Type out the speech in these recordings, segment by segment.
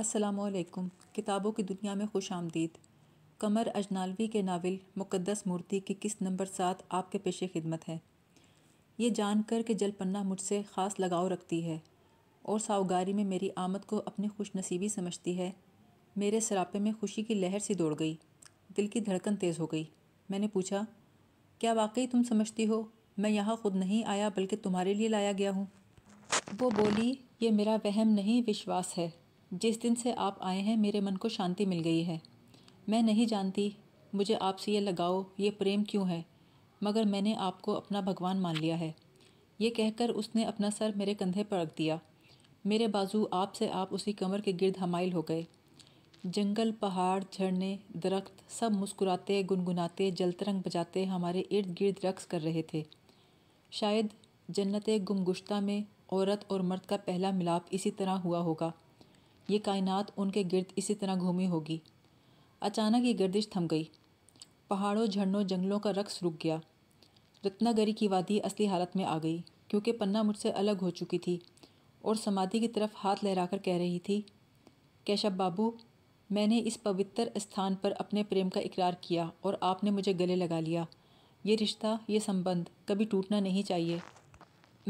असलकुम किताबों की दुनिया में खुश आमदीद कमर अजनालवी के नावल मुक़दस मूर्ति की किस्त नंबर सात आपके पेशे खिदमत है ये जानकर कि जलपन्ना मुझसे ख़ास लगाव रखती है और सावगारी में मेरी आमद को अपनी खुश नसीबी समझती है मेरे सरापे में खुशी की लहर सी दौड़ गई दिल की धड़कन तेज़ हो गई मैंने पूछा क्या वाकई तुम समझती हो मैं यहाँ ख़ुद नहीं आया बल्कि तुम्हारे लिए लाया गया हूँ वो बोली ये मेरा वहम नहीं विश्वास है जिस दिन से आप आए हैं मेरे मन को शांति मिल गई है मैं नहीं जानती मुझे आपसे ये लगाओ ये प्रेम क्यों है मगर मैंने आपको अपना भगवान मान लिया है ये कहकर उसने अपना सर मेरे कंधे पर रख दिया मेरे बाजू आप से आप उसी कमर के गिरद हमाइल हो गए जंगल पहाड़ झरने दरख्त सब मुस्कुराते गुनगुनाते जलतरंग बजाते हमारे इर्द गिर्द रक्स कर रहे थे शायद जन्नत गुमगुश्ता में औरत और मर्द का पहला मिलाप इसी तरह हुआ होगा ये कायनात उनके गिरद इसी तरह घूमी होगी अचानक ये गर्दिश थम गई पहाड़ों झरनों जंगलों का रक्स रुक गया रत्नागरी की वादी असली हालत में आ गई क्योंकि पन्ना मुझसे अलग हो चुकी थी और समाधि की तरफ हाथ लहराकर कह रही थी केशव बाबू मैंने इस पवित्र स्थान पर अपने प्रेम का इकरार किया और आपने मुझे गले लगा लिया ये रिश्ता ये संबंध कभी टूटना नहीं चाहिए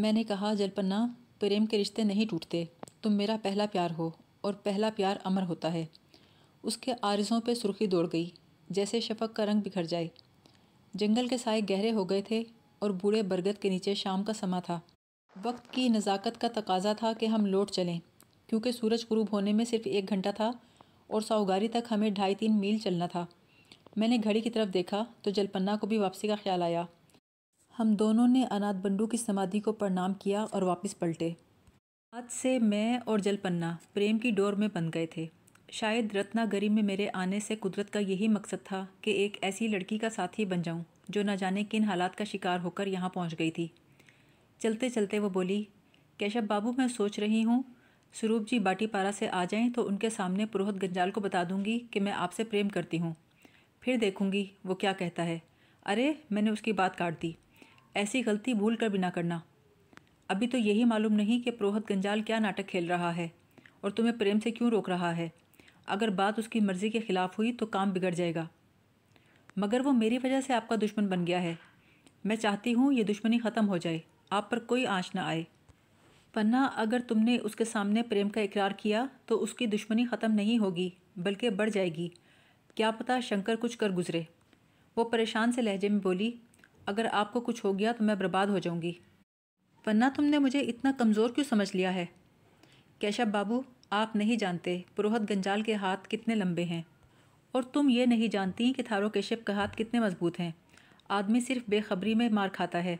मैंने कहा जलपन्ना प्रेम के रिश्ते नहीं टूटते तुम मेरा पहला प्यार हो और पहला प्यार अमर होता है उसके आरज़ों पे सुर्खी दौड़ गई जैसे शफक का रंग बिखर जाए जंगल के साए गहरे हो गए थे और बूढ़े बरगद के नीचे शाम का समा था वक्त की नज़ाकत का तकाजा था कि हम लौट चलें क्योंकि सूरज गुरूब होने में सिर्फ एक घंटा था और साहुगारी तक हमें ढाई तीन मील चलना था मैंने घड़ी की तरफ देखा तो जलपन्ना को भी वापसी का ख्याल आया हम दोनों ने अनाथ बंडू की समाधि को प्रणाम किया और वापस पलटे आज से मैं और जलपन्ना प्रेम की डोर में बन गए थे शायद रत्नागरी में मेरे आने से कुदरत का यही मकसद था कि एक ऐसी लड़की का साथी बन जाऊं जो ना जाने किन हालात का शिकार होकर यहाँ पहुँच गई थी चलते चलते वो बोली केशव बाबू मैं सोच रही हूँ स्वरूप जी बाटीपारा से आ जाएं तो उनके सामने पुरोहित गंजाल को बता दूंगी कि मैं आपसे प्रेम करती हूँ फिर देखूंगी वो क्या कहता है अरे मैंने उसकी बात काट दी ऐसी गलती भूल कर भी ना करना अभी तो यही मालूम नहीं कि प्रोहत गंजाल क्या नाटक खेल रहा है और तुम्हें प्रेम से क्यों रोक रहा है अगर बात उसकी मर्ज़ी के ख़िलाफ़ हुई तो काम बिगड़ जाएगा मगर वो मेरी वजह से आपका दुश्मन बन गया है मैं चाहती हूँ ये दुश्मनी ख़त्म हो जाए आप पर कोई आँच ना आए पन्ना अगर तुमने उसके सामने प्रेम का इकरार किया तो उसकी दुश्मनी ख़त्म नहीं होगी बल्कि बढ़ जाएगी क्या पता शंकर कुछ कर गुज़रे वो परेशान से लहजे में बोली अगर आपको कुछ हो गया तो मैं बर्बाद हो जाऊँगी वरना तुमने मुझे इतना कमज़ोर क्यों समझ लिया है केशव बाबू आप नहीं जानते पुरोहित गंजाल के हाथ कितने लंबे हैं और तुम ये नहीं जानती कि थारो केशव के हाथ कितने मजबूत हैं आदमी सिर्फ बेखबरी में मार खाता है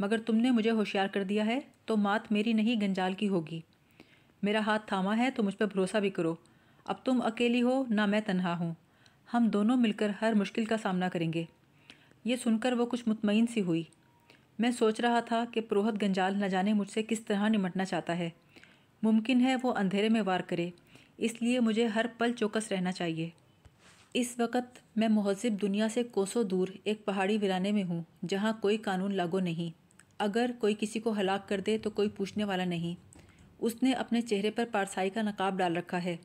मगर तुमने मुझे होशियार कर दिया है तो मात मेरी नहीं गंजाल की होगी मेरा हाथ थामा है तो मुझ पर भरोसा भी करो अब तुम अकेली हो ना मैं तन्हा हूँ हम दोनों मिलकर हर मुश्किल का सामना करेंगे ये सुनकर वो कुछ मुतमिन सी हुई मैं सोच रहा था कि पुरोहत गंजाल न जाने मुझसे किस तरह निमटना चाहता है मुमकिन है वो अंधेरे में वार करे इसलिए मुझे हर पल चौकस रहना चाहिए इस वक्त मैं महजब दुनिया से कोसों दूर एक पहाड़ी वीराने में हूँ जहाँ कोई कानून लागू नहीं अगर कोई किसी को हलाक कर दे तो कोई पूछने वाला नहीं उसने अपने चेहरे पर पारसाई का नकाब डाल रखा है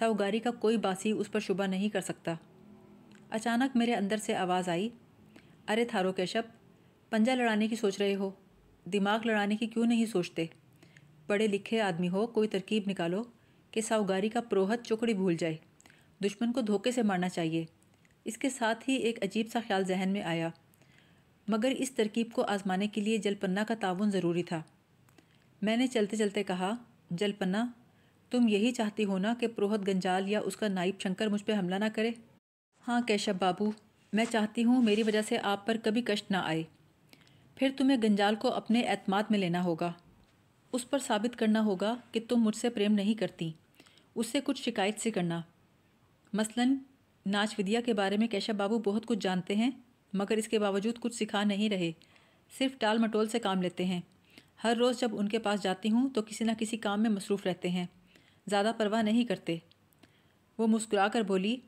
साउगारी का कोई बासी उस पर शुबा नहीं कर सकता अचानक मेरे अंदर से आवाज़ आई अरे थारो केशव पंजा लड़ाने की सोच रहे हो दिमाग लड़ाने की क्यों नहीं सोचते पढ़े लिखे आदमी हो कोई तरकीब निकालो कि साउगारी का प्रोहत चोकड़ी भूल जाए दुश्मन को धोखे से मारना चाहिए इसके साथ ही एक अजीब सा ख्याल जहन में आया मगर इस तरकीब को आजमाने के लिए जलपन्ना का ताउन ज़रूरी था मैंने चलते चलते कहा जलपन्ना तुम यही चाहती हो ना कि प्रोहत गंजाल या उसका नाइब शंकर मुझ पर हमला ना करे हाँ केशव बाबू मैं चाहती हूँ मेरी वजह से आप पर कभी कष्ट ना आए फिर तुम्हें गंजाल को अपने एतमाद में लेना होगा उस पर साबित करना होगा कि तुम मुझसे प्रेम नहीं करती उससे कुछ शिकायत से करना मसलन नाच विद्या के बारे में केशव बाबू बहुत कुछ जानते हैं मगर इसके बावजूद कुछ सिखा नहीं रहे सिर्फ टाल मटोल से काम लेते हैं हर रोज़ जब उनके पास जाती हूँ तो किसी न किसी काम में मसरूफ़ रहते हैं ज़्यादा परवाह नहीं करते वो मुस्कुरा कर बोली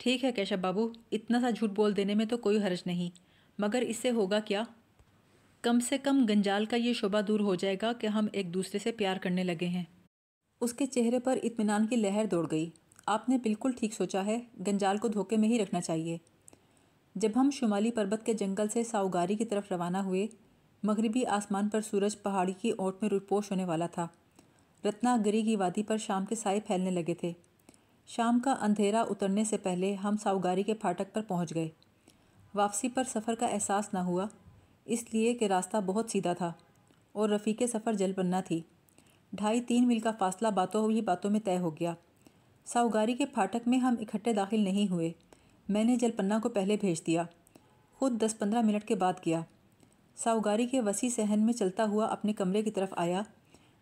ठीक है केशव बाबू इतना सा झूठ बोल देने में तो कोई हर्ज नहीं मगर इससे होगा क्या कम से कम गंजाल का ये शोबा दूर हो जाएगा कि हम एक दूसरे से प्यार करने लगे हैं उसके चेहरे पर इतमान की लहर दौड़ गई आपने बिल्कुल ठीक सोचा है गंजाल को धोखे में ही रखना चाहिए जब हम शुमाली पर्वत के जंगल से साउगारी की तरफ रवाना हुए मगरबी आसमान पर सूरज पहाड़ी की ओट में रुपोश होने वाला था रत्नागिरी की वादी पर शाम के साए फैलने लगे थे शाम का अंधेरा उतरने से पहले हम साउगारी के फाटक पर पहुंच गए वापसी पर सफ़र का एहसास न हुआ इसलिए कि रास्ता बहुत सीधा था और रफ़ी के सफ़र जलपन्ना थी ढाई तीन मील का फासला बातों ही बातों में तय हो गया साउगारी के फाटक में हम इकट्ठे दाखिल नहीं हुए मैंने जलपन्ना को पहले भेज दिया खुद दस पंद्रह मिनट के बाद गया साउगारी के वसी सहन में चलता हुआ अपने कमरे की तरफ आया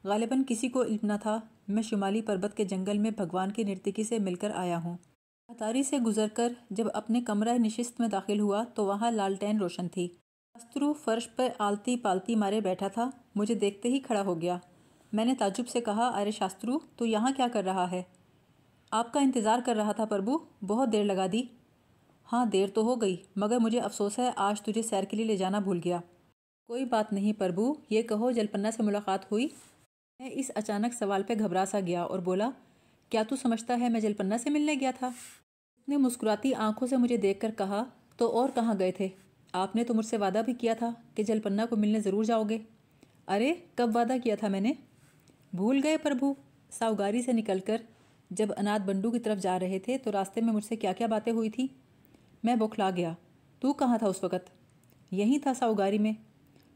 गालिबा किसी को इल्म था मैं शुमाली पर्वत के जंगल में भगवान की निर्तिकी से मिलकर आया हूँ अतारी से गुजरकर जब अपने कमरा नशिस्त में दाखिल हुआ तो वहाँ लालटेन रोशन थी शास्त्रु फर्श पर आलती पालती मारे बैठा था मुझे देखते ही खड़ा हो गया मैंने ताजुब से कहा अरे शास्त्रु तू यहाँ क्या कर रहा है आपका इंतज़ार कर रहा था प्रभु बहुत देर लगा दी हाँ देर तो हो गई मगर मुझे अफसोस है आज तुझे सैर के लिए ले जाना भूल गया कोई बात नहीं प्रभु ये कहो जलपन्ना से मुलाकात हुई मैं इस अचानक सवाल पर घबरा सा गया और बोला क्या तू समझता है मैं जलपन्ना से मिलने गया था उसने मुस्कुराती आंखों से मुझे देखकर कहा तो और कहाँ गए थे आपने तो मुझसे वादा भी किया था कि जलपन्ना को मिलने ज़रूर जाओगे अरे कब वादा किया था मैंने भूल गए प्रभु सावगारी से निकलकर जब अनाथ बंडू की तरफ जा रहे थे तो रास्ते में मुझसे क्या क्या बातें हुई थी मैं बौखला गया तू कहाँ था उस वक़्त यहीं था साहुगारी में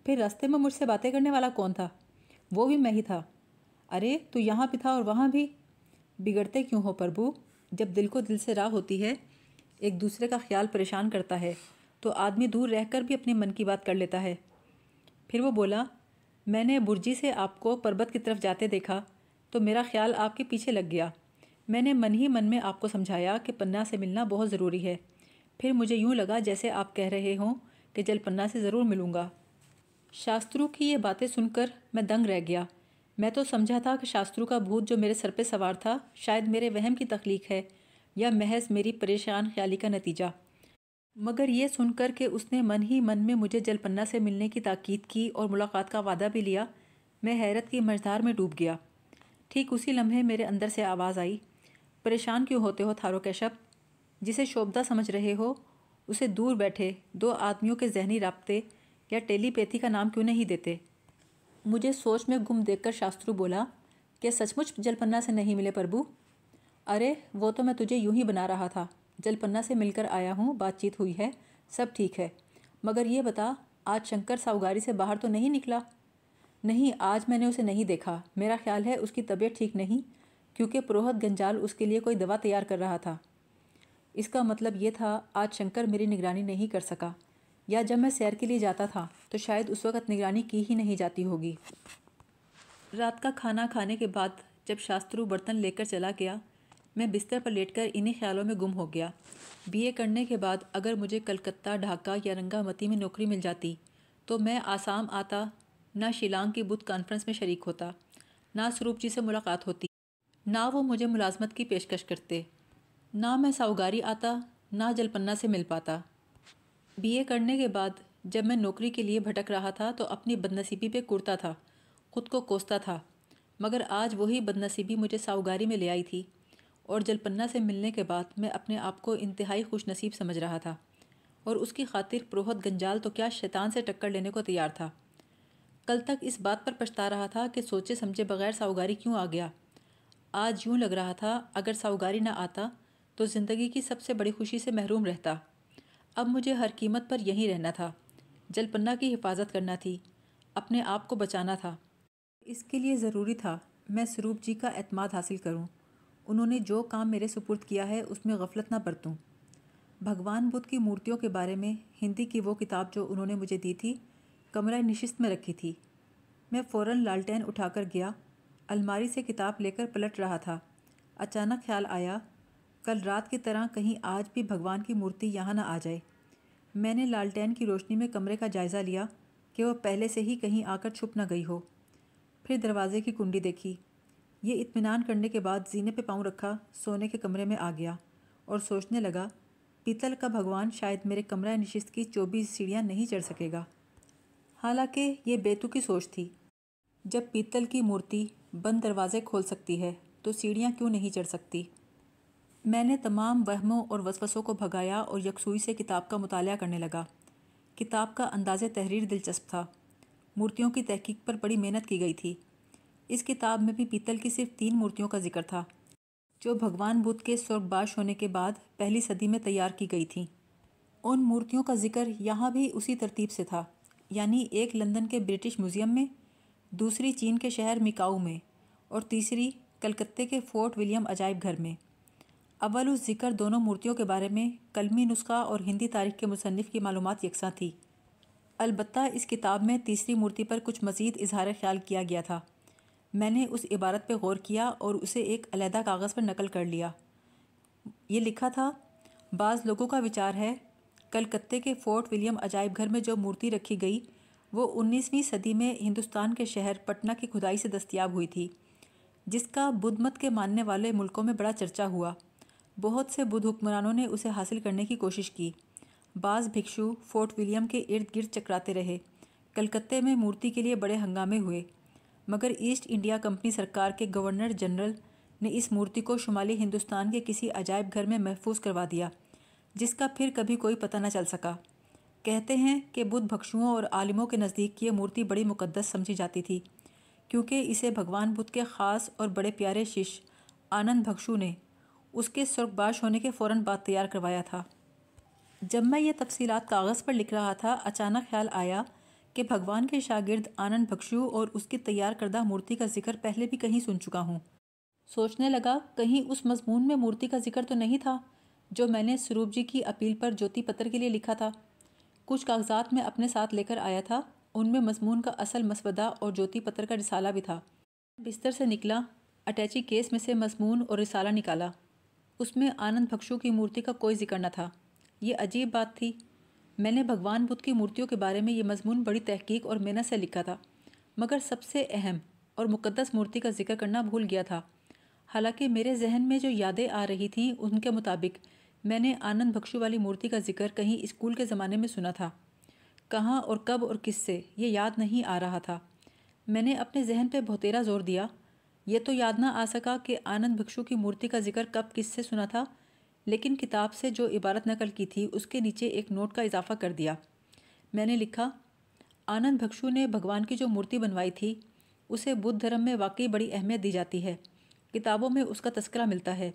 फिर रास्ते में मुझसे बातें करने वाला कौन था वो भी मैं ही था अरे तू यहाँ भी था और वहाँ भी बिगड़ते क्यों हो प्रभु जब दिल को दिल से राह होती है एक दूसरे का ख्याल परेशान करता है तो आदमी दूर रहकर भी अपने मन की बात कर लेता है फिर वो बोला मैंने बुर्जी से आपको पर्वत की तरफ जाते देखा तो मेरा ख्याल आपके पीछे लग गया मैंने मन ही मन में आपको समझाया कि पन्ना से मिलना बहुत ज़रूरी है फिर मुझे यूँ लगा जैसे आप कह रहे हों कि जल पन्ना से ज़रूर मिलूँगा शास्त्रों की ये बातें सुनकर मैं दंग रह गया मैं तो समझा था कि शास्त्रों का भूत जो मेरे सर पर सवार था शायद मेरे वहम की तख्लीक है या महज मेरी परेशान ख्याली का नतीजा मगर ये सुनकर के उसने मन ही मन में मुझे जलपन्ना से मिलने की ताकीद की और मुलाकात का वादा भी लिया मैं हैरत की मझधार में डूब गया ठीक उसी लम्हे मेरे अंदर से आवाज़ आई परेशान क्यों होते हो थारो कैशप जिसे शोभदा समझ रहे हो उसे दूर बैठे दो आदमियों के जहनी रबते या टेलीपैथी का नाम क्यों नहीं देते मुझे सोच में गुम देखकर शास्त्रु बोला कि सचमुच जलपन्ना से नहीं मिले प्रभु अरे वो तो मैं तुझे यूं ही बना रहा था जलपन्ना से मिलकर आया हूँ बातचीत हुई है सब ठीक है मगर ये बता आज शंकर सावगारी से बाहर तो नहीं निकला नहीं आज मैंने उसे नहीं देखा मेरा ख्याल है उसकी तबीयत ठीक नहीं क्योंकि पुरोहित गंजाल उसके लिए कोई दवा तैयार कर रहा था इसका मतलब ये था आज शंकर मेरी निगरानी नहीं कर सका या जब मैं सैर के लिए जाता था तो शायद उस वक़्त निगरानी की ही नहीं जाती होगी रात का खाना खाने के बाद जब शास्त्रु बर्तन लेकर चला गया मैं बिस्तर पर लेटकर इन्हीं ख्यालों में गुम हो गया बीए करने के बाद अगर मुझे कलकत्ता ढाका या रंगामती में नौकरी मिल जाती तो मैं आसाम आता ना शिलांग की बुद्ध कॉन्फ्रेंस में शरीक होता ना स्वरूप जी से मुलाकात होती ना वो मुझे मुलाजमत की पेशकश करते ना मैं साउगारी आता ना जलपन्ना से मिल पाता बीए करने के बाद जब मैं नौकरी के लिए भटक रहा था तो अपनी बदनसीबी पे कुर्ता था खुद को कोसता था मगर आज वही बदनसीबी मुझे साउगारी में ले आई थी और जलपन्ना से मिलने के बाद मैं अपने आप को इंतहाई खुश नसीब समझ रहा था और उसकी खातिर प्रोहत गंजाल तो क्या शैतान से टक्कर लेने को तैयार था कल तक इस बात पर पछता रहा था कि सोचे समझे बगैर साउगारी क्यों आ गया आज यूं लग रहा था अगर साउगारी ना आता तो ज़िंदगी की सबसे बड़ी खुशी से महरूम रहता अब मुझे हर कीमत पर यहीं रहना था जलपन्ना की हिफाजत करना थी अपने आप को बचाना था इसके लिए ज़रूरी था मैं स्वरूप जी का अतमाद हासिल करूँ उन्होंने जो काम मेरे सुपुर्द किया है उसमें गफलत ना बरतूँ भगवान बुद्ध की मूर्तियों के बारे में हिंदी की वो किताब जो उन्होंने मुझे दी थी कमरा नशस्त में रखी थी मैं फ़ौर लालटेन उठाकर गया अलमारी से किताब लेकर पलट रहा था अचानक ख्याल आया कल रात की तरह कहीं आज भी भगवान की मूर्ति यहाँ ना आ जाए मैंने लालटेन की रोशनी में कमरे का जायज़ा लिया कि वह पहले से ही कहीं आकर छुप न गई हो फिर दरवाजे की कुंडी देखी ये इत्मीनान करने के बाद जीने पे पाँव रखा सोने के कमरे में आ गया और सोचने लगा पीतल का भगवान शायद मेरे कमरा नशिस्त की चौबीस सीढ़ियाँ नहीं चढ़ सकेगा हालांकि ये बेतुकी सोच थी जब पीतल की मूर्ति बंद दरवाजे खोल सकती है तो सीढ़ियाँ क्यों नहीं चढ़ सकती मैंने तमाम वहमों और वसवसों को भगाया और यकसुई से किताब का मुताल करने लगा किताब का अंदाज़ तहरीर दिलचस्प था मूर्तियों की तहकीक पर बड़ी मेहनत की गई थी इस किताब में भी पीतल की सिर्फ तीन मूर्तियों का जिक्र था जो भगवान बुद्ध के स्वर्गबाश होने के बाद पहली सदी में तैयार की गई थी उन मूर्तियों का जिक्र यहाँ भी उसी तरतीब से था यानी एक लंदन के ब्रिटिश म्यूज़ियम में दूसरी चीन के शहर मिकाऊ में और तीसरी कलकत्ते के फोर्ट विलियम अजायब घर में अव्वल उस जिक्र दोनों मूर्तियों के बारे में कलमी नुस्खा और हिंदी तारीख के मुसनफ़ की मालूम यकसा थी अलबत् इस किताब में तीसरी मूर्ति पर कुछ मज़ीद इजहार ख्याल किया गया था मैंने उस इबारत पर गौर किया और उसे एक अलहदा कागज़ पर नकल कर लिया ये लिखा था बाज़ लोगों का विचार है कलकत्ते के फोर्ट विलियम अजायब घर में जो मूर्ति रखी गई वो 19वीं सदी में हिंदुस्तान के शहर पटना की खुदाई से दस्तियाब हुई थी जिसका बुद्ध मत के मानने वाले मुल्कों में बड़ा चर्चा हुआ बहुत से बुद्ध हुक्मरानों ने उसे हासिल करने की कोशिश की बाज़ भिक्षु फोर्ट विलियम के इर्द गिर्द चकराते रहे कलकत्ते में मूर्ति के लिए बड़े हंगामे हुए मगर ईस्ट इंडिया कंपनी सरकार के गवर्नर जनरल ने इस मूर्ति को शुमाली हिंदुस्तान के किसी अजायब घर में महफूज करवा दिया जिसका फिर कभी कोई पता न चल सका कहते हैं कि बुद्ध भक्षुओं और आलिमों के नज़दीक ये मूर्ति बड़ी मुकद्दस समझी जाती थी क्योंकि इसे भगवान बुद्ध के ख़ास और बड़े प्यारे शिष्य आनंद भक्षु ने उसके स्वर्गबाश होने के फ़ौर बाद तैयार करवाया था जब मैं ये तफसीत कागज़ पर लिख रहा था अचानक ख्याल आया कि भगवान के शागिर्द आनंद भक्षु और उसकी तैयार करदा मूर्ति का जिक्र पहले भी कहीं सुन चुका हूँ सोचने लगा कहीं उस मजमून में मूर्ति का जिक्र तो नहीं था जो मैंने स्वरूप जी की अपील पर ज्योति पत्र के लिए लिखा था कुछ कागजात में अपने साथ लेकर आया था उनमें मजमून का असल मसवदा और ज्योति पत्र का रिसाला भी था बिस्तर से निकला अटैची केस में से मजमून और रिसाला निकाला उसमें आनंद भक्षु की मूर्ति का कोई जिक्र न था ये अजीब बात थी मैंने भगवान बुद्ध की मूर्तियों के बारे में ये मजमून बड़ी तहकीक और मेहनत से लिखा था मगर सबसे अहम और मुकदस मूर्ति का जिक्र करना भूल गया था हालांकि मेरे जहन में जो यादें आ रही थीं उनके मुताबिक मैंने आनंद बख्शु वाली मूर्ति का जिक्र कहीं स्कूल के ज़माने में सुना था कहाँ और कब और किससे ये याद नहीं आ रहा था मैंने अपने जहन पर बहुतेरा जोर दिया ये तो याद ना आ सका कि आनंद भिक्षु की मूर्ति का जिक्र कब किससे सुना था लेकिन किताब से जो इबारत नकल की थी उसके नीचे एक नोट का इजाफा कर दिया मैंने लिखा आनंद भक्षु ने भगवान की जो मूर्ति बनवाई थी उसे बुद्ध धर्म में वाकई बड़ी अहमियत दी जाती है किताबों में उसका तस्करा मिलता है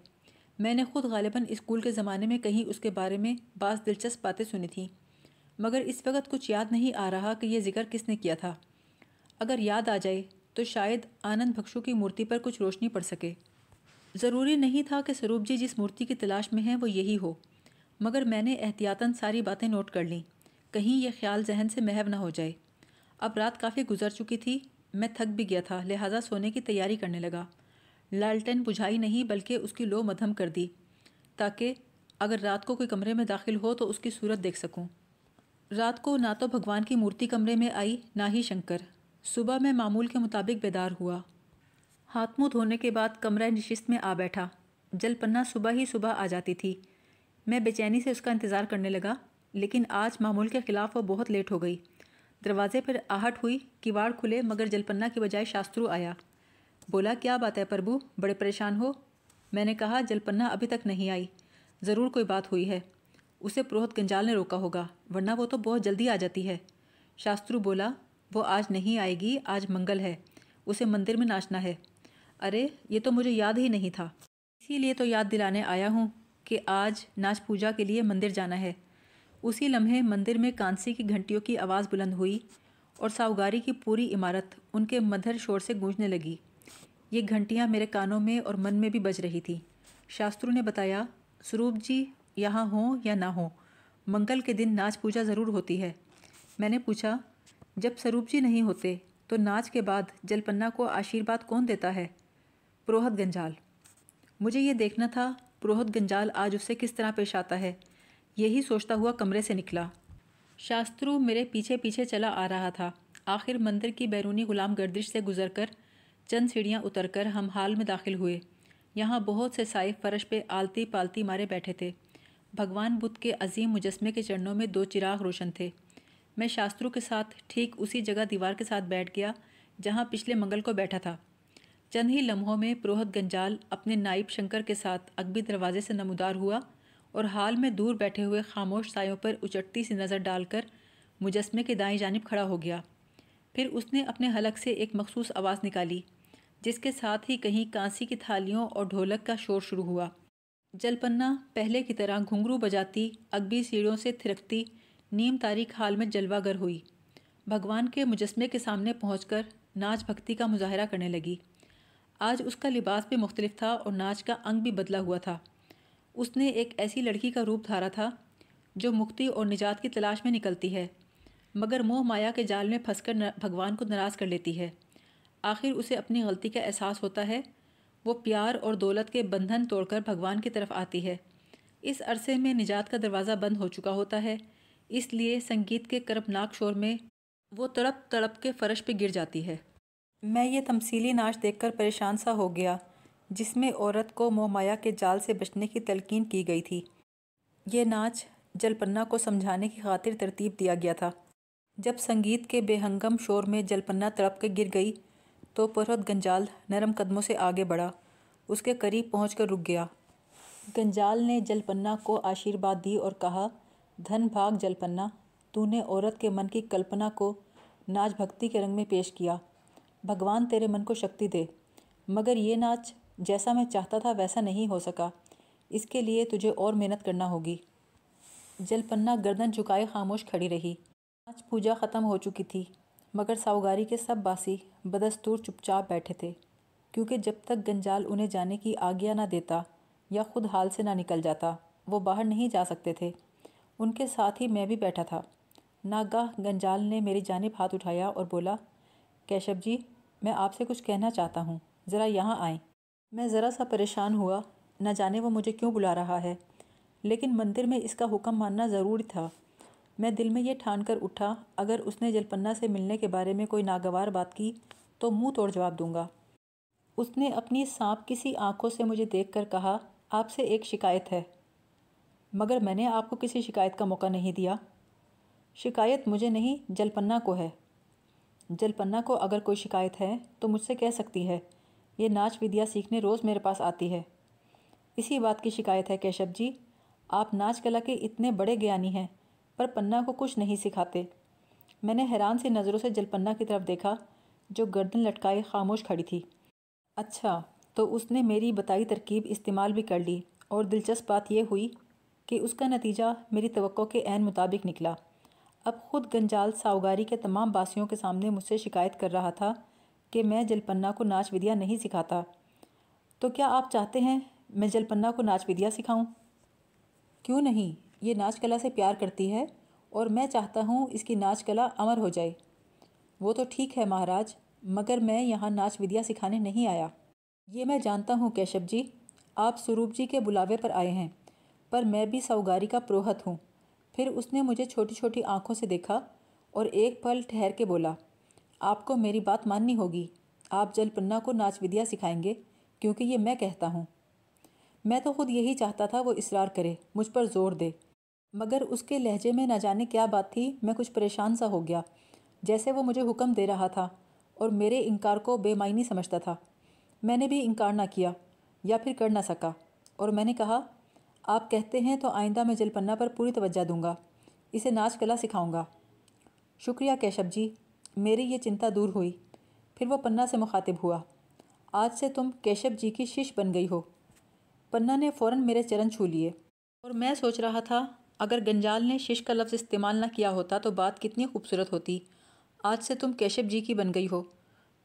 मैंने खुद गालिबा स्कूल के ज़माने में कहीं उसके बारे में बास दिलचस्प बातें सुनी थीं मगर इस वक्त कुछ याद नहीं आ रहा कि यह जिक्र किसने किया था अगर याद आ जाए तो शायद आनंद भक्षु की मूर्ति पर कुछ रोशनी पड़ सके ज़रूरी नहीं था कि स्वरूप जी जिस मूर्ति की तलाश में हैं वो यही हो मगर मैंने एहतियातन सारी बातें नोट कर लीं कहीं यह ख्याल जहन से महव ना हो जाए अब रात काफ़ी गुजर चुकी थी मैं थक भी गया था लिहाजा सोने की तैयारी करने लगा लालटेन बुझाई नहीं बल्कि उसकी लो मधम कर दी ताकि अगर रात को कोई कमरे में दाखिल हो तो उसकी सूरत देख सकूं। रात को ना तो भगवान की मूर्ति कमरे में आई ना ही शंकर सुबह मैं मामूल के मुताबिक बेदार हुआ हाथ मुँह धोने के बाद कमरा नशिस्त में आ बैठा जलपन्ना सुबह ही सुबह आ जाती थी मैं बेचैनी से उसका इंतज़ार करने लगा लेकिन आज मामूल के ख़िलाफ़ वह बहुत लेट हो गई दरवाजे पर आहट हुई किवाड़ खुले मगर जलपन्ना के बजाय शास्त्रु आया बोला क्या बात है प्रभु बड़े परेशान हो मैंने कहा जलपन्ना अभी तक नहीं आई ज़रूर कोई बात हुई है उसे पुरोहित गंजाल ने रोका होगा वरना वो तो बहुत जल्दी आ जाती है शास्त्रु बोला वो आज नहीं आएगी आज मंगल है उसे मंदिर में नाचना है अरे ये तो मुझे याद ही नहीं था इसीलिए तो याद दिलाने आया हूँ कि आज नाच पूजा के लिए मंदिर जाना है उसी लम्हे मंदिर में कांसी की घंटियों की आवाज़ बुलंद हुई और साहुगारी की पूरी इमारत उनके मधर शोर से गूंजने लगी ये घंटियाँ मेरे कानों में और मन में भी बज रही थी शास्त्रों ने बताया स्वरूप जी यहाँ हों या ना हों मंगल के दिन नाच पूजा ज़रूर होती है मैंने पूछा जब स्वरूप जी नहीं होते तो नाच के बाद जलपन्ना को आशीर्वाद कौन देता है पुरोहित गंजाल मुझे ये देखना था पुरोहित गंजाल आज उससे किस तरह पेश आता है यही सोचता हुआ कमरे से निकला शास्त्रु मेरे पीछे पीछे चला आ रहा था आखिर मंदिर की बैरूनी गुलाम गर्दिश से गुजर कर चंद सीढ़ियाँ उतर कर हम हाल में दाखिल हुए यहाँ बहुत से साइफ फर्श पे आलती पालती मारे बैठे थे भगवान बुद्ध के अजीम मुजस्मे के चरणों में दो चिराग रोशन थे मैं शास्त्रों के साथ ठीक उसी जगह दीवार के साथ बैठ गया जहाँ पिछले मंगल को बैठा था चंद ही लम्हों में प्रोहत गंजाल अपने नाइब शंकर के साथ अकबी दरवाजे से नमदार हुआ और हाल में दूर बैठे हुए खामोश सायों पर उचटती सी नज़र डालकर मुजस्मे के दाएं जानब खड़ा हो गया फिर उसने अपने हलक से एक मखसूस आवाज़ निकाली जिसके साथ ही कहीं कांसी की थालियों और ढोलक का शोर शुरू हुआ जलपन्ना पहले की तरह घुंघरू बजाती अकबी सीढ़ियों से थिरकती नीम तारीख हाल में जलवागर हुई भगवान के मुजस्मे के सामने पहुंचकर नाच भक्ति का मुजाहरा करने लगी आज उसका लिबास भी मुख्तलिफ था और नाच का अंग भी बदला हुआ था उसने एक ऐसी लड़की का रूप धारा था जो मुक्ति और निजात की तलाश में निकलती है मगर मोह माया के जाल में फंसकर भगवान को नाराज़ कर लेती है आखिर उसे अपनी गलती का एहसास होता है वो प्यार और दौलत के बंधन तोड़कर भगवान की तरफ आती है इस अरसे में निजात का दरवाज़ा बंद हो चुका होता है इसलिए संगीत के करपनाक शोर में वो तड़प तड़प के फर्श पर गिर जाती है मैं ये तमसीली नाच देखकर परेशान सा हो गया जिसमें औरत को मोहमाया के जाल से बचने की तलकीन की गई थी ये नाच जलपन्ना को समझाने की खातिर तरतीब दिया गया था जब संगीत के बेहंगम शोर में जलपन्ना तड़प के गिर गई तो परहत गंजाल नरम कदमों से आगे बढ़ा उसके करीब पहुँच कर रुक गया गंजाल ने जलपन्ना को आशीर्वाद दी और कहा धन भाग जलपन्ना तूने औरत के मन की कल्पना को नाच भक्ति के रंग में पेश किया भगवान तेरे मन को शक्ति दे मगर ये नाच जैसा मैं चाहता था वैसा नहीं हो सका इसके लिए तुझे और मेहनत करना होगी जलपन्ना गर्दन झुकाए खामोश खड़ी रही नाच पूजा ख़त्म हो चुकी थी मगर साउगारी के सब बासी बदस्तूर चुपचाप बैठे थे क्योंकि जब तक गंजाल उन्हें जाने की आज्ञा ना देता या खुद हाल से ना निकल जाता वो बाहर नहीं जा सकते थे उनके साथ ही मैं भी बैठा था नागाह गंजाल ने मेरी जानब हाथ उठाया और बोला कैशव जी मैं आपसे कुछ कहना चाहता हूँ ज़रा यहाँ आएँ मैं ज़रा सा परेशान हुआ न जाने वो मुझे क्यों बुला रहा है लेकिन मंदिर में इसका हुक्म मानना ज़रूर था मैं दिल में ये ठान कर उठा अगर उसने जलपन्ना से मिलने के बारे में कोई नागवार बात की तो मुंह तोड़ जवाब दूंगा उसने अपनी सांप किसी आंखों से मुझे देखकर कहा आपसे एक शिकायत है मगर मैंने आपको किसी शिकायत का मौका नहीं दिया शिकायत मुझे नहीं जलपन्ना को है जलपन्ना को अगर कोई शिकायत है तो मुझसे कह सकती है ये नाच विद्या सीखने रोज़ मेरे पास आती है इसी बात की शिकायत है केशव जी आप नाच कला के इतने बड़े ज्ञानी हैं पर पन्ना को कुछ नहीं सिखाते मैंने हैरान सी नज़रों से जलपन्ना की तरफ देखा जो गर्दन लटकाए खामोश खड़ी थी अच्छा तो उसने मेरी बताई तरकीब इस्तेमाल भी कर ली और दिलचस्प बात यह हुई कि उसका नतीजा मेरी तो के मुताबिक निकला अब खुद गंजाल सावगारी के तमाम बासियों के सामने मुझसे शिकायत कर रहा था कि मैं जलपन्ना को नाच विद्या नहीं सिखाता तो क्या आप चाहते हैं मैं जलपन्ना को नाच विद्या सिखाऊं? क्यों नहीं ये नाच कला से प्यार करती है और मैं चाहता हूँ इसकी नाच कला अमर हो जाए वो तो ठीक है महाराज मगर मैं यहाँ नाच विद्या सिखाने नहीं आया ये मैं जानता हूँ केशव जी आप स्वरूप जी के बुलावे पर आए हैं पर मैं भी सौगारी का प्रोहत हूँ फिर उसने मुझे छोटी छोटी आँखों से देखा और एक पल ठहर के बोला आपको मेरी बात माननी होगी आप जलपन्ना को नाच विद्या सिखाएंगे क्योंकि ये मैं कहता हूँ मैं तो खुद यही चाहता था वो इसरार करे मुझ पर जोर दे मगर उसके लहजे में न जाने क्या बात थी मैं कुछ परेशान सा हो गया जैसे वो मुझे हुक्म दे रहा था और मेरे इनकार को बेमायनी समझता था मैंने भी इनकार ना किया या फिर कर ना सका और मैंने कहा आप कहते हैं तो आइंदा मैं जलपन्ना पर पूरी तवज्जा दूंगा इसे नाच कला सिखाऊंगा शुक्रिया केशव जी मेरी ये चिंता दूर हुई फिर वो पन्ना से मुखातिब हुआ आज से तुम केशव जी की शीश बन गई हो पन्ना ने फ़ौर मेरे चरण छू लिए और मैं सोच रहा था अगर गंजाल ने शीश का लफ्ज़ इस्तेमाल ना किया होता तो बात कितनी खूबसूरत होती आज से तुम केशव जी की बन गई हो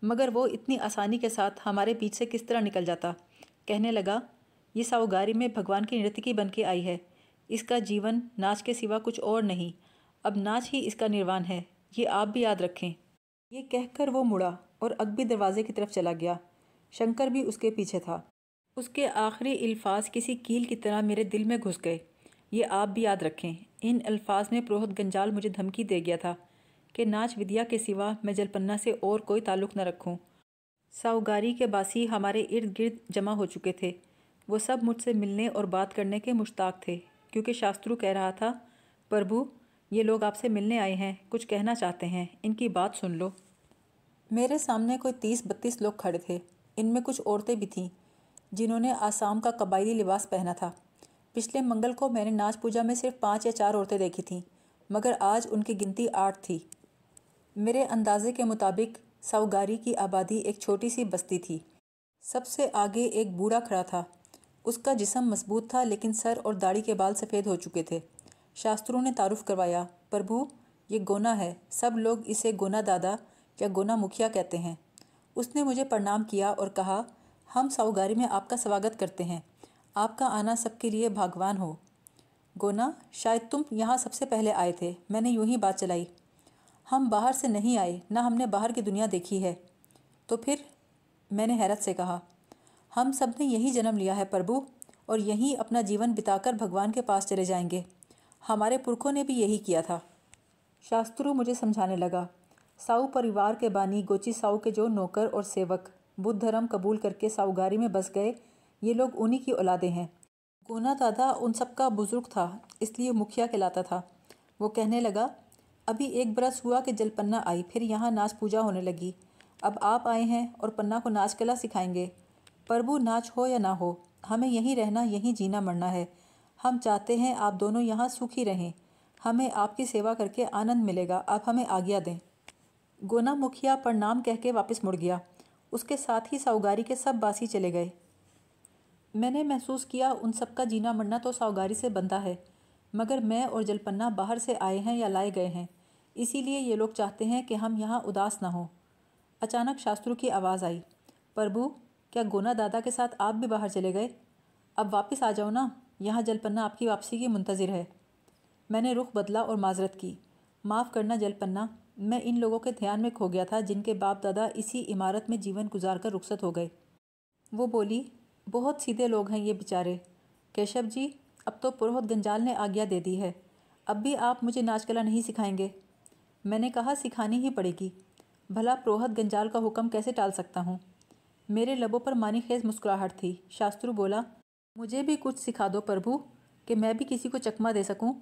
मगर वो इतनी आसानी के साथ हमारे पीछे किस तरह निकल जाता कहने लगा ये साहुगारी में भगवान की नृत्यकी बन के आई है इसका जीवन नाच के सिवा कुछ और नहीं अब नाच ही इसका निर्वाण है ये आप भी याद रखें ये कहकर वो मुड़ा और अकबी दरवाजे की तरफ चला गया शंकर भी उसके पीछे था उसके आखिरी अल्फाज किसी कील की तरह मेरे दिल में घुस गए ये आप भी याद रखें इन अल्फाज में प्रोहत गंजाल मुझे धमकी दे गया था कि नाच विद्या के सिवा मैं जलपन्ना से और कोई ताल्लुक़ न रखूं साउगारी के बासी हमारे इर्द गिर्द जमा हो चुके थे वो सब मुझसे मिलने और बात करने के मुश्ताक थे क्योंकि शास्त्रु कह रहा था प्रभु ये लोग आपसे मिलने आए हैं कुछ कहना चाहते हैं इनकी बात सुन लो मेरे सामने कोई तीस बत्तीस लोग खड़े थे इनमें कुछ औरतें भी थीं जिन्होंने आसाम का कबायली लिबास पहना था पिछले मंगल को मैंने नाच पूजा में सिर्फ पाँच या चार औरतें देखी थीं मगर आज उनकी गिनती आठ थी मेरे अंदाजे के मुताबिक सावगारी की आबादी एक छोटी सी बस्ती थी सबसे आगे एक बूढ़ा खड़ा था उसका जिसम मजबूत था लेकिन सर और दाढ़ी के बाल सफ़ेद हो चुके थे शास्त्रों ने तारुफ करवाया प्रभु ये गोना है सब लोग इसे गोना दादा या गोना मुखिया कहते हैं उसने मुझे प्रणाम किया और कहा हम साउगारी में आपका स्वागत करते हैं आपका आना सबके लिए भागवान हो गोना शायद तुम यहाँ सबसे पहले आए थे मैंने यूं ही बात चलाई हम बाहर से नहीं आए ना हमने बाहर की दुनिया देखी है तो फिर मैंने हैरत से कहा हम सब ने यही जन्म लिया है प्रभु और यहीं अपना जीवन बिताकर भगवान के पास चले जाएंगे हमारे पुरखों ने भी यही किया था शास्त्रु मुझे समझाने लगा साऊ परिवार के बानी गोची साऊ के जो नौकर और सेवक बुद्ध धर्म कबूल करके साऊगारी में बस गए ये लोग उन्हीं की औलादे हैं गोना दादा उन सबका बुज़ुर्ग था इसलिए मुखिया कहलाता था वो कहने लगा अभी एक बरस हुआ कि जलपन्ना आई फिर यहाँ नाच पूजा होने लगी अब आप आए हैं और पन्ना को नाच कला सिखाएंगे प्रभु नाच हो या ना हो हमें यहीं रहना यहीं जीना मरना है हम चाहते हैं आप दोनों यहाँ सुखी रहें हमें आपकी सेवा करके आनंद मिलेगा आप हमें आज्ञा दें गोना मुखिया प्रणाम कह के वापस मुड़ गया उसके साथ ही साउगारी के सब बासी चले गए मैंने महसूस किया उन सबका जीना मरना तो साउगारी से बनता है मगर मैं और जलपन्ना बाहर से आए हैं या लाए गए हैं इसीलिए ये लोग चाहते हैं कि हम यहाँ उदास ना हों अचानक शास्त्रों की आवाज़ आई प्रभु क्या गोना दादा के साथ आप भी बाहर चले गए अब वापस आ जाओ ना यहाँ जलपन्ना आपकी वापसी की मुंतज़र है मैंने रुख बदला और माजरत की माफ़ करना जलपन्ना मैं इन लोगों के ध्यान में खो गया था जिनके बाप दादा इसी इमारत में जीवन गुजार कर रुखसत हो गए वो बोली बहुत सीधे लोग हैं ये बेचारे केशव जी अब तो पुरोहित गंजाल ने आज्ञा दे दी है अब भी आप मुझे नाच कला नहीं सिखाएंगे मैंने कहा सिखानी ही पड़ेगी भला पुरोहित गंजाल का हुक्म कैसे टाल सकता हूँ मेरे लबों पर मानी खेज मुस्कुराहट थी शास्त्रु बोला मुझे भी कुछ सिखा दो प्रभु कि मैं भी किसी को चकमा दे सकूं।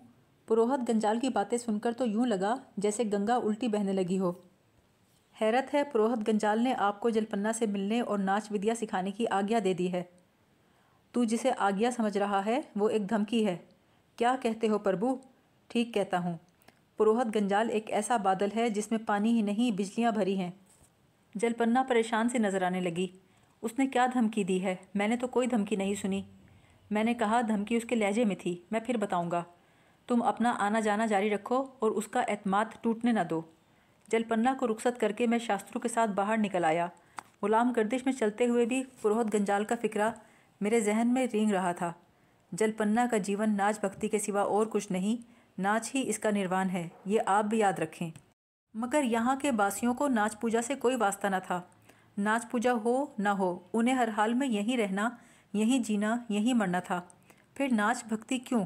पुरोहित गंजाल की बातें सुनकर तो यूं लगा जैसे गंगा उल्टी बहने लगी हो हैरत है पुरोहित गंजाल ने आपको जलपन्ना से मिलने और नाच विद्या सिखाने की आज्ञा दे दी है तू जिसे आज्ञा समझ रहा है वो एक धमकी है क्या कहते हो प्रभु ठीक कहता हूँ पुरोहित गंजाल एक ऐसा बादल है जिसमें पानी ही नहीं बिजलियाँ भरी हैं जलपन्ना परेशान से नज़र आने लगी उसने क्या धमकी दी है मैंने तो कोई धमकी नहीं सुनी मैंने कहा धमकी उसके लहजे में थी मैं फिर बताऊँगा तुम अपना आना जाना जारी रखो और उसका एतमाद टूटने ना दो जलपन्ना को रुखसत करके मैं शास्त्रों के साथ बाहर निकल आया गुलाम गर्दिश में चलते हुए भी पुरोहत गंजाल का फ़िक्रा मेरे जहन में रींग रहा था जलपन्ना का जीवन नाच भक्ति के सिवा और कुछ नहीं नाच ही इसका निर्वाण है ये आप भी याद रखें मगर यहाँ के बासियों को नाच पूजा से कोई वास्ता न था नाच पूजा हो ना हो उन्हें हर हाल में यहीं रहना यहीं जीना यहीं मरना था फिर नाच भक्ति क्यों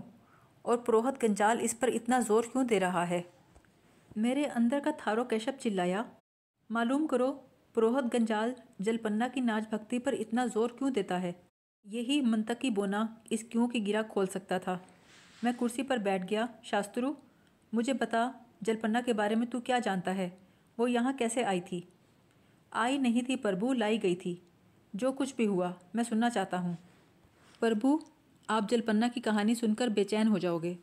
और पुरोहित गंजाल इस पर इतना जोर क्यों दे रहा है मेरे अंदर का थारो कैशप चिल्लाया मालूम करो पुरोहित गंजाल जलपन्ना की नाच भक्ति पर इतना जोर क्यों देता है यही मनतकी बोना इस क्यों की गिरा खोल सकता था मैं कुर्सी पर बैठ गया शास्त्रु मुझे बता जलपन्ना के बारे में तू क्या जानता है वो यहाँ कैसे आई थी आई नहीं थी प्रभु लाई गई थी जो कुछ भी हुआ मैं सुनना चाहता हूँ प्रभु आप जलपन्ना की कहानी सुनकर बेचैन हो जाओगे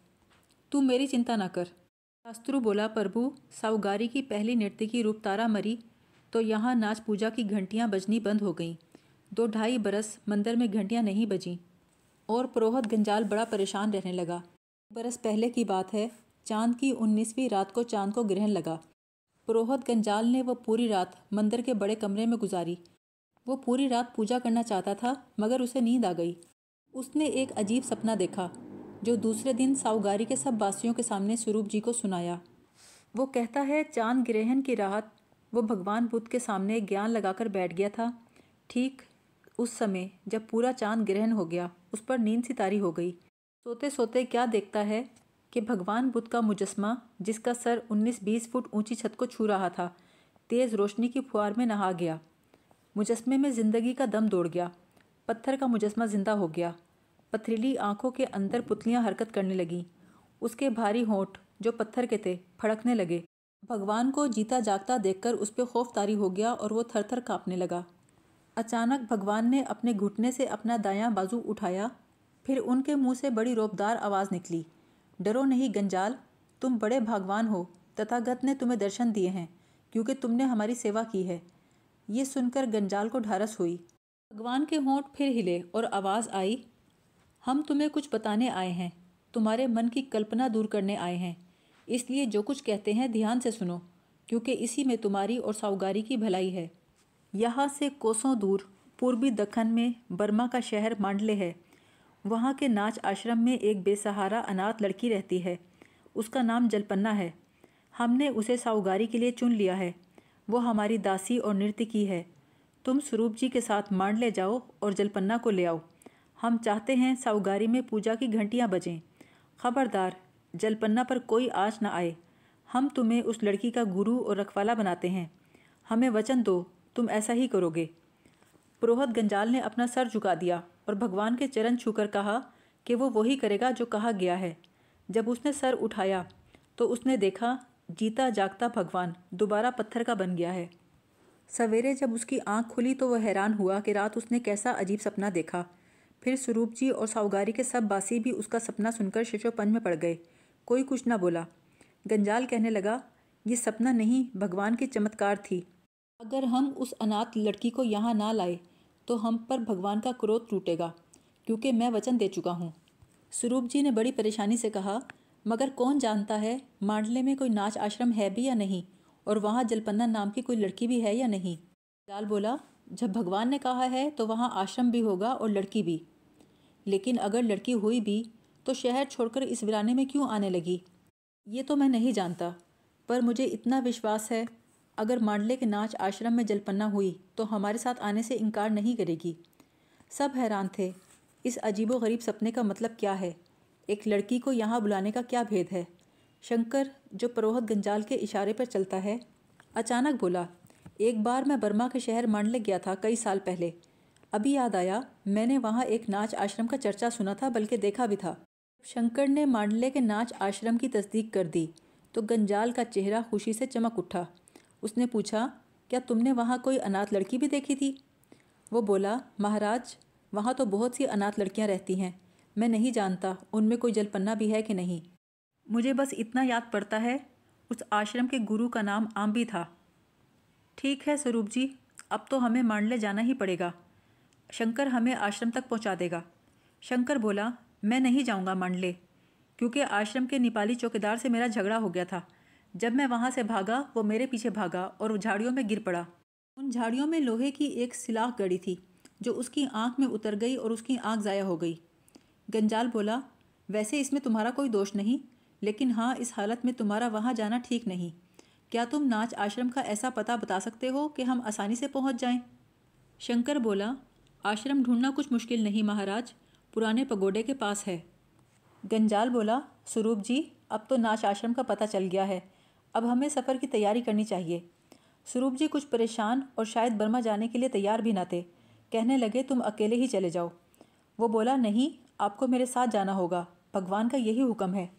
तू मेरी चिंता ना कर शास्त्रु बोला प्रभु साउगारी की पहली नृत्य की रूपतारा मरी तो यहाँ नाच पूजा की घंटियाँ बजनी बंद हो गईं दो ढाई बरस मंदिर में घंटियाँ नहीं बजीं और पुरोहित गंजाल बड़ा परेशान रहने लगा बरस पहले की बात है चांद की उन्नीसवीं रात को चांद को ग्रहण लगा पुरोहित गंजाल ने वो पूरी रात मंदिर के बड़े कमरे में गुजारी वो पूरी रात पूजा करना चाहता था मगर उसे नींद आ गई उसने एक अजीब सपना देखा जो दूसरे दिन साउगारी के सब बासियों के सामने स्वरूप जी को सुनाया वो कहता है चांद ग्रहण की राहत वो भगवान बुद्ध के सामने ज्ञान लगाकर बैठ गया था ठीक उस समय जब पूरा चांद ग्रहण हो गया उस पर नींद सितारी हो गई सोते सोते क्या देखता है कि भगवान बुद्ध का मुजस्मा जिसका सर 19-20 फुट ऊंची छत को छू रहा था तेज़ रोशनी की फुहार में नहा गया मुजस्मे में ज़िंदगी का दम दौड़ गया पत्थर का मुजस्मा ज़िंदा हो गया पथरीली आंखों के अंदर पुतलियां हरकत करने लगीं उसके भारी होठ जो पत्थर के थे फड़कने लगे भगवान को जीता जागता देखकर उस पर खौफ तारी हो गया और वो थर थर काँपने लगा अचानक भगवान ने अपने घुटने से अपना दायां बाजू उठाया फिर उनके मुंह से बड़ी रोबदार आवाज़ निकली डरो नहीं गंजाल तुम बड़े भागवान हो तथागत ने तुम्हें दर्शन दिए हैं क्योंकि तुमने हमारी सेवा की है ये सुनकर गंजाल को ढारस हुई भगवान के होंठ फिर हिले और आवाज़ आई हम तुम्हें कुछ बताने आए हैं तुम्हारे मन की कल्पना दूर करने आए हैं इसलिए जो कुछ कहते हैं ध्यान से सुनो क्योंकि इसी में तुम्हारी और साउगारी की भलाई है यहाँ से कोसों दूर पूर्वी दखन में बर्मा का शहर मांडले है वहाँ के नाच आश्रम में एक बेसहारा अनाथ लड़की रहती है उसका नाम जलपन्ना है हमने उसे साउगारी के लिए चुन लिया है वो हमारी दासी और नृत्य की है तुम स्वरूप जी के साथ मांड ले जाओ और जलपन्ना को ले आओ हम चाहते हैं साउगारी में पूजा की घंटियाँ बजें खबरदार जलपन्ना पर कोई आँच ना आए हम तुम्हें उस लड़की का गुरु और रखवाला बनाते हैं हमें वचन दो तुम ऐसा ही करोगे पुरोहित गंजाल ने अपना सर झुका दिया और भगवान के चरण छूकर कहा कि वो वही करेगा जो कहा गया है जब उसने सर उठाया तो उसने देखा जीता जागता भगवान दोबारा पत्थर का बन गया है सवेरे जब उसकी आंख खुली तो वह हैरान हुआ कि रात उसने कैसा अजीब सपना देखा फिर स्वरूप जी और साउगारी के सब बासी भी उसका सपना सुनकर शिशोपन में पड़ गए कोई कुछ ना बोला गंजाल कहने लगा ये सपना नहीं भगवान की चमत्कार थी अगर हम उस अनाथ लड़की को यहाँ ना लाए तो हम पर भगवान का क्रोध टूटेगा क्योंकि मैं वचन दे चुका हूँ स्वरूप जी ने बड़ी परेशानी से कहा मगर कौन जानता है मांडले में कोई नाच आश्रम है भी या नहीं और वहाँ जलपन्ना नाम की कोई लड़की भी है या नहीं लाल बोला जब भगवान ने कहा है तो वहाँ आश्रम भी होगा और लड़की भी लेकिन अगर लड़की हुई भी तो शहर छोड़कर इस वीराने में क्यों आने लगी ये तो मैं नहीं जानता पर मुझे इतना विश्वास है अगर मांडले के नाच आश्रम में जलपन्ना हुई तो हमारे साथ आने से इनकार नहीं करेगी सब हैरान थे इस अजीबो गरीब सपने का मतलब क्या है एक लड़की को यहाँ बुलाने का क्या भेद है शंकर जो परोहत गंजाल के इशारे पर चलता है अचानक बोला एक बार मैं बर्मा के शहर मांडले गया था कई साल पहले अभी याद आया मैंने वहाँ एक नाच आश्रम का चर्चा सुना था बल्कि देखा भी था शंकर ने मांडले के नाच आश्रम की तस्दीक कर दी तो गंजाल का चेहरा खुशी से चमक उठा उसने पूछा क्या तुमने वहाँ कोई अनाथ लड़की भी देखी थी वो बोला महाराज वहाँ तो बहुत सी अनाथ लड़कियाँ रहती हैं मैं नहीं जानता उनमें कोई जलपन्ना भी है कि नहीं मुझे बस इतना याद पड़ता है उस आश्रम के गुरु का नाम आम्बी था ठीक है स्वरूप जी अब तो हमें मांडले जाना ही पड़ेगा शंकर हमें आश्रम तक पहुंचा देगा शंकर बोला मैं नहीं जाऊंगा मांडले क्योंकि आश्रम के नेपाली चौकीदार से मेरा झगड़ा हो गया था जब मैं वहाँ से भागा वो मेरे पीछे भागा और झाड़ियों में गिर पड़ा उन झाड़ियों में लोहे की एक सिलाख गड़ी थी जो उसकी आँख में उतर गई और उसकी आँख ज़ाया हो गई गंजाल बोला वैसे इसमें तुम्हारा कोई दोष नहीं लेकिन हाँ इस हालत में तुम्हारा वहाँ जाना ठीक नहीं क्या तुम नाच आश्रम का ऐसा पता बता सकते हो कि हम आसानी से पहुँच जाएँ शंकर बोला आश्रम ढूंढना कुछ मुश्किल नहीं महाराज पुराने पगोडे के पास है गंजाल बोला स्वरूप जी अब तो नाच आश्रम का पता चल गया है अब हमें सफ़र की तैयारी करनी चाहिए स्वरूप जी कुछ परेशान और शायद बर्मा जाने के लिए तैयार भी ना थे कहने लगे तुम अकेले ही चले जाओ वो बोला नहीं आपको मेरे साथ जाना होगा भगवान का यही हुक्म है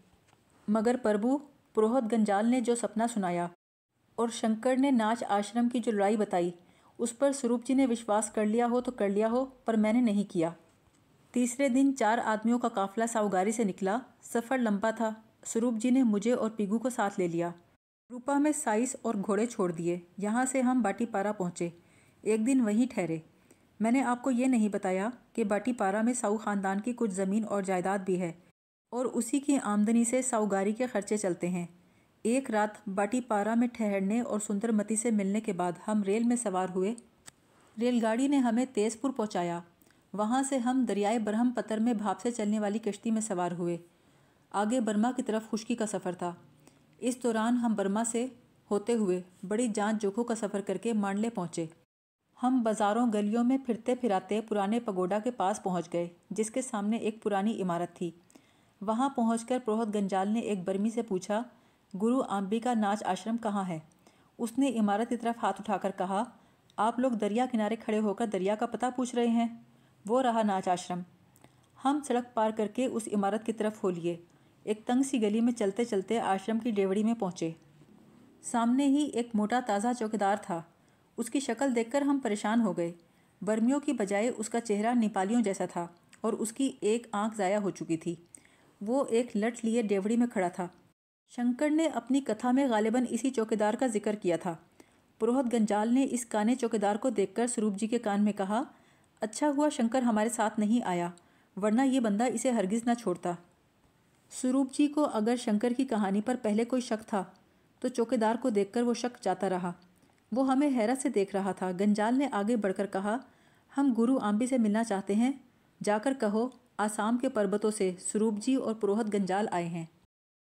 मगर प्रभु पुरोहित गंजाल ने जो सपना सुनाया और शंकर ने नाच आश्रम की जो लड़ाई बताई उस पर स्वरूप जी ने विश्वास कर लिया हो तो कर लिया हो पर मैंने नहीं किया तीसरे दिन चार आदमियों का काफिला साउगारी से निकला सफ़र लंबा था स्वरूप जी ने मुझे और पिगू को साथ ले लिया रूपा में साइस और घोड़े छोड़ दिए यहाँ से हम बाटीपारा पहुँचे एक दिन वहीं ठहरे मैंने आपको ये नहीं बताया कि बाटीपारा में साऊ ख़ानदान की कुछ ज़मीन और जायदाद भी है और उसी की आमदनी से साऊगारी के खर्चे चलते हैं एक रात बाटीपारा में ठहरने और सुंदरमती से मिलने के बाद हम रेल में सवार हुए रेलगाड़ी ने हमें तेज़पुर पहुँचाया वहाँ से हम दरियाए ब्रह्म में भाप से चलने वाली कश्ती में सवार हुए आगे बर्मा की तरफ खुशकी का सफ़र था इस दौरान हम बर्मा से होते हुए बड़ी जान जोखों का सफ़र करके मांडले पहुँचे हम बाज़ारों गलियों में फिरते फिराते पुराने पगोडा के पास पहुंच गए जिसके सामने एक पुरानी इमारत थी वहां पहुंचकर प्रोहत गंजाल ने एक बर्मी से पूछा गुरु का नाच आश्रम कहाँ है उसने इमारत की तरफ हाथ उठाकर कहा आप लोग दरिया किनारे खड़े होकर दरिया का पता पूछ रहे हैं वो रहा नाच आश्रम हम सड़क पार करके उस इमारत की तरफ हो लिए एक तंग सी गली में चलते चलते आश्रम की डेवड़ी में पहुँचे सामने ही एक मोटा ताज़ा चौकीदार था उसकी शक्ल देखकर हम परेशान हो गए बर्मियों की बजाय उसका चेहरा नेपालियों जैसा था और उसकी एक आंख ज़ाया हो चुकी थी वो एक लट लिए डेवड़ी में खड़ा था शंकर ने अपनी कथा में गालिबन इसी चौकीदार का जिक्र किया था पुरोहित गंजाल ने इस काने चौकीदार को देखकर स्वरूप जी के कान में कहा अच्छा हुआ शंकर हमारे साथ नहीं आया वरना ये बंदा इसे हरगिज़ ना छोड़ता स्वरूप जी को अगर शंकर की कहानी पर पहले कोई शक था तो चौकीदार को देखकर वो शक जाता रहा वो हमें हैरत से देख रहा था गंजाल ने आगे बढ़कर कहा हम गुरु आम्बी से मिलना चाहते हैं जाकर कहो आसाम के पर्वतों से स्वरूप जी और पुरोहित गंजाल आए हैं